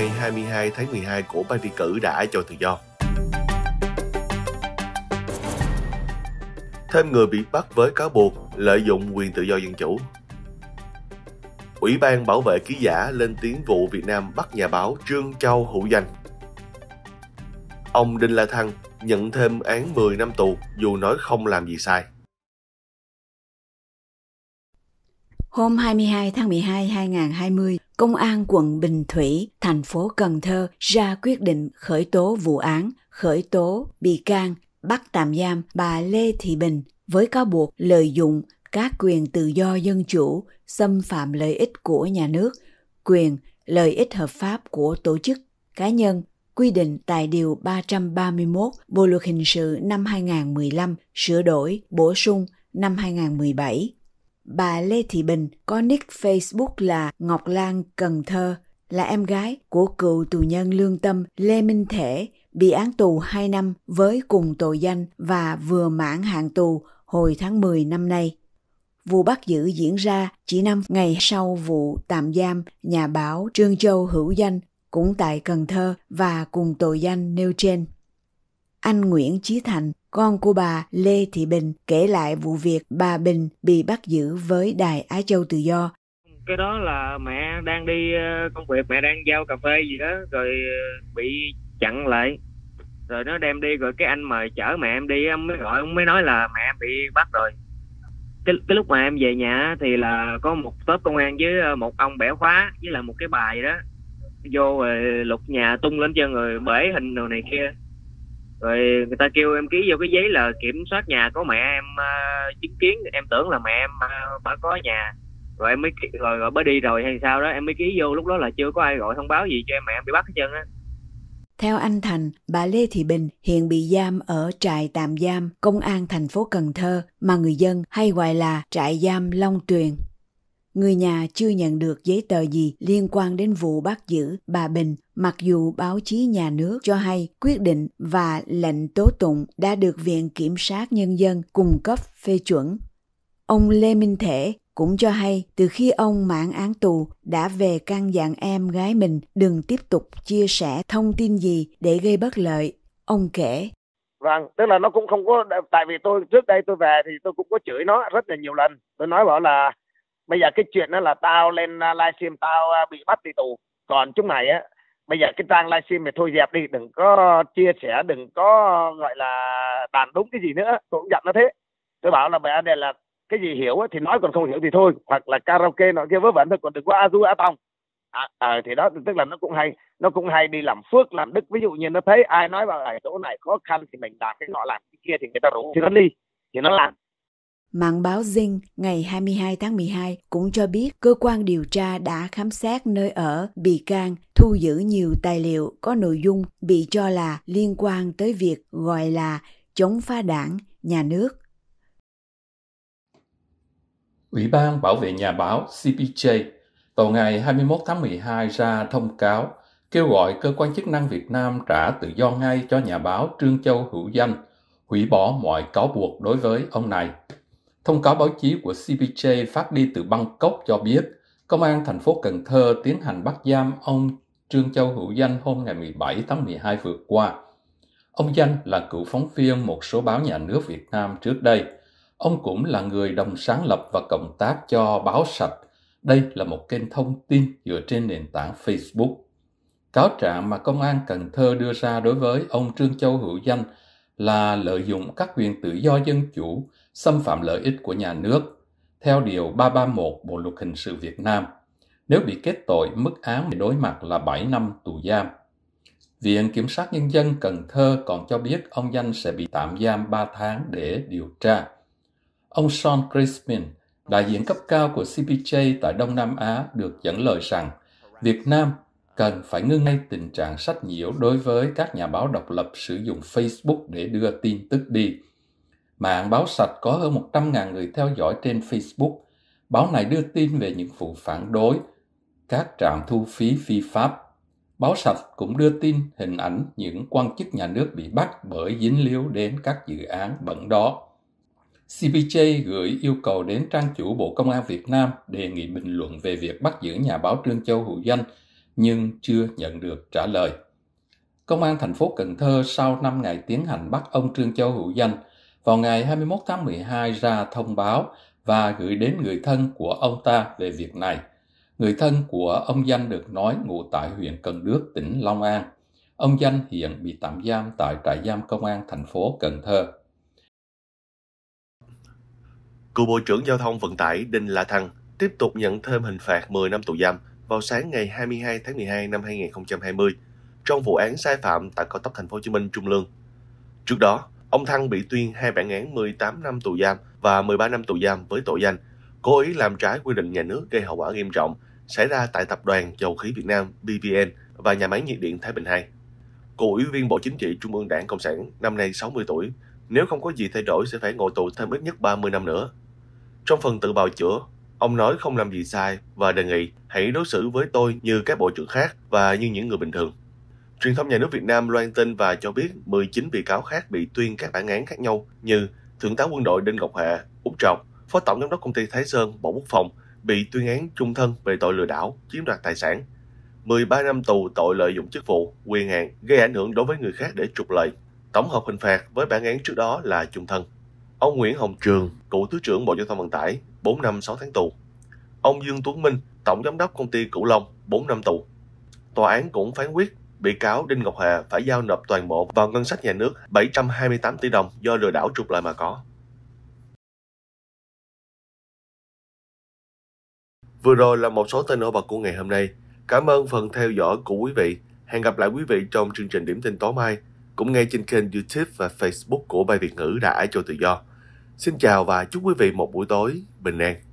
ngày 22 tháng 12 của ban thi cử đã cho tự do. Thêm người bị bắt với cáo buộc lợi dụng quyền tự do dân chủ. Ủy ban bảo vệ ký giả lên tiếng vụ Việt Nam bắt nhà báo Trương Châu Hữu Danh. Ông Đinh La Thăng nhận thêm án 10 năm tù dù nói không làm gì sai. Hôm 22 tháng 12 2020, Công an quận Bình Thủy, thành phố Cần Thơ ra quyết định khởi tố vụ án, khởi tố bị can, bắt tạm giam bà Lê Thị Bình với cáo buộc lợi dụng các quyền tự do dân chủ, xâm phạm lợi ích của nhà nước, quyền, lợi ích hợp pháp của tổ chức, cá nhân quy định tại Điều 331 Bộ Luật Hình sự năm 2015 sửa đổi, bổ sung năm 2017 Bà Lê Thị Bình có nick Facebook là Ngọc Lan Cần Thơ, là em gái của cựu tù nhân lương tâm Lê Minh Thể bị án tù 2 năm với cùng tội danh và vừa mãn hạn tù hồi tháng 10 năm nay. Vụ bắt giữ diễn ra chỉ 5 ngày sau vụ tạm giam nhà báo Trương Châu Hữu Danh cũng tại Cần Thơ và cùng tội danh nêu trên. Anh Nguyễn Chí Thành, con của bà Lê Thị Bình kể lại vụ việc bà Bình bị bắt giữ với Đài Á Châu Tự Do. Cái đó là mẹ đang đi ờ, công việc, mẹ đang giao cà phê gì đó, rồi ờ, bị chặn lại. Rồi nó đem đi, rồi cái anh mời chở mẹ em đi, ông mới gọi, ông mới nói là mẹ em bị bắt rồi. Cái, cái lúc mà em về nhà thì là có một tốp công an với ờ, một ông bẻ khóa với là một cái bài đó vô rồi lục nhà tung lên chân người bể hình đồ này kia rồi người ta kêu em ký vô cái giấy là kiểm soát nhà có mẹ em uh, chứng kiến em tưởng là mẹ em uh, bà có nhà rồi em mới rồi, rồi bà đi rồi hay sao đó em mới ký vô lúc đó là chưa có ai gọi thông báo gì cho em mẹ em bị bắt hết trơn á theo anh Thành, bà Lê Thị Bình hiện bị giam ở trại tạm giam Công an thành phố Cần Thơ mà người dân hay gọi là trại giam Long Tuyền. Người nhà chưa nhận được giấy tờ gì liên quan đến vụ bắt giữ bà Bình, mặc dù báo chí nhà nước cho hay quyết định và lệnh tố tụng đã được Viện Kiểm sát Nhân dân cung cấp phê chuẩn. Ông Lê Minh Thể cũng cho hay từ khi ông mãn án tù đã về căn dặn em gái mình đừng tiếp tục chia sẻ thông tin gì để gây bất lợi. Ông kể. Vâng, tức là nó cũng không có, tại vì tôi trước đây tôi về thì tôi cũng có chửi nó rất là nhiều lần. Tôi nói bảo là bây giờ cái chuyện đó là tao lên à, livestream tao à, bị bắt đi tù còn chúng này á bây giờ cái trang livestream này thôi dẹp đi đừng có chia sẻ đừng có gọi là bàn đúng cái gì nữa tôi cũng dặn nó thế tôi bảo là mẹ này là cái gì hiểu thì nói còn không hiểu thì thôi hoặc là karaoke nọ kia vớ vẩn thôi còn đừng có a du a tông à, à, thì đó tức là nó cũng hay nó cũng hay đi làm phước làm đức ví dụ như nó thấy ai nói vào chỗ này khó khăn thì mình làm cái nọ làm cái kia thì người ta rủ thì nó đi thì nó làm Mạng báo Zing ngày 22 tháng 12 cũng cho biết cơ quan điều tra đã khám xét nơi ở bị can, thu giữ nhiều tài liệu có nội dung bị cho là liên quan tới việc gọi là chống phá đảng, nhà nước. Ủy ban Bảo vệ Nhà báo CPJ vào ngày 21 tháng 12 ra thông cáo kêu gọi cơ quan chức năng Việt Nam trả tự do ngay cho nhà báo Trương Châu Hữu Danh, hủy bỏ mọi cáo buộc đối với ông này. Thông cáo báo chí của CPJ phát đi từ Bangkok cho biết, Công an thành phố Cần Thơ tiến hành bắt giam ông Trương Châu Hữu Danh hôm ngày 17 tháng 12 vừa qua. Ông Danh là cựu phóng viên một số báo nhà nước Việt Nam trước đây. Ông cũng là người đồng sáng lập và cộng tác cho Báo Sạch. Đây là một kênh thông tin dựa trên nền tảng Facebook. Cáo trạng mà Công an Cần Thơ đưa ra đối với ông Trương Châu Hữu Danh – là lợi dụng các quyền tự do dân chủ, xâm phạm lợi ích của nhà nước, theo Điều 331 Bộ Luật Hình sự Việt Nam. Nếu bị kết tội, mức án đối mặt là 7 năm tù giam. Viện Kiểm sát Nhân dân Cần Thơ còn cho biết ông Danh sẽ bị tạm giam 3 tháng để điều tra. Ông Sean Crispin, đại diện cấp cao của CPJ tại Đông Nam Á, được dẫn lời rằng Việt Nam cần phải ngưng ngay tình trạng sách nhiễu đối với các nhà báo độc lập sử dụng Facebook để đưa tin tức đi. Mạng báo sạch có hơn 100.000 người theo dõi trên Facebook. Báo này đưa tin về những vụ phản đối, các trạm thu phí phi pháp. Báo sạch cũng đưa tin hình ảnh những quan chức nhà nước bị bắt bởi dính líu đến các dự án bẩn đó. CBJ gửi yêu cầu đến trang chủ Bộ Công an Việt Nam đề nghị bình luận về việc bắt giữ nhà báo Trương Châu Hữu Danh – nhưng chưa nhận được trả lời. Công an thành phố Cần Thơ sau 5 ngày tiến hành bắt ông Trương Châu Hữu Danh, vào ngày 21 tháng 12 ra thông báo và gửi đến người thân của ông ta về việc này. Người thân của ông Danh được nói ngụ tại huyện Cần Đước, tỉnh Long An. Ông Danh hiện bị tạm giam tại trại giam công an thành phố Cần Thơ. Cựu Bộ trưởng Giao thông Vận tải Đinh La Thăng tiếp tục nhận thêm hình phạt 10 năm tù giam – vào sáng ngày 22 tháng 12 năm 2020 trong vụ án sai phạm tại cao tốc Thành phố Hồ Chí Minh Trung Lương. Trước đó, ông Thăng bị tuyên hai bản án 18 năm tù giam và 13 năm tù giam với tội danh cố ý làm trái quy định nhà nước gây hậu quả nghiêm trọng xảy ra tại Tập đoàn Dầu khí Việt Nam BVN và nhà máy nhiệt điện Thái Bình 2. Cựu Ủy viên Bộ Chính trị Trung ương Đảng Cộng sản, năm nay 60 tuổi, nếu không có gì thay đổi sẽ phải ngồi tù thêm ít nhất 30 năm nữa. Trong phần tự bào chữa, Ông nói không làm gì sai và đề nghị hãy đối xử với tôi như các bộ trưởng khác và như những người bình thường. Truyền thông nhà nước Việt Nam loan tin và cho biết 19 bị cáo khác bị tuyên các bản án khác nhau như Thượng tá quân đội Đinh Ngọc Hạ, Úc Trọng, Phó tổng giám đốc công ty Thái Sơn, Bộ Quốc phòng bị tuyên án trung thân về tội lừa đảo, chiếm đoạt tài sản, 13 năm tù tội lợi dụng chức vụ, quyền hạn gây ảnh hưởng đối với người khác để trục lợi. Tổng hợp hình phạt với bản án trước đó là trung thân. Ông Nguyễn Hồng Trường, cựu thứ trưởng Bộ Giao thông Vận tải, 4 năm 6 tháng tù. Ông Dương Tuấn Minh, tổng giám đốc công ty Cửu Long, 4 năm tù. Tòa án cũng phán quyết bị cáo Đinh Ngọc Hà phải giao nộp toàn bộ vào ngân sách nhà nước 728 tỷ đồng do lừa đảo trục lợi mà có. Vừa rồi là một số tên nổi bật của ngày hôm nay. Cảm ơn phần theo dõi của quý vị. Hẹn gặp lại quý vị trong chương trình Điểm tin tối mai, cũng ngay trên kênh YouTube và Facebook của bài Việt ngữ đã cho tự do. Xin chào và chúc quý vị một buổi tối bình an.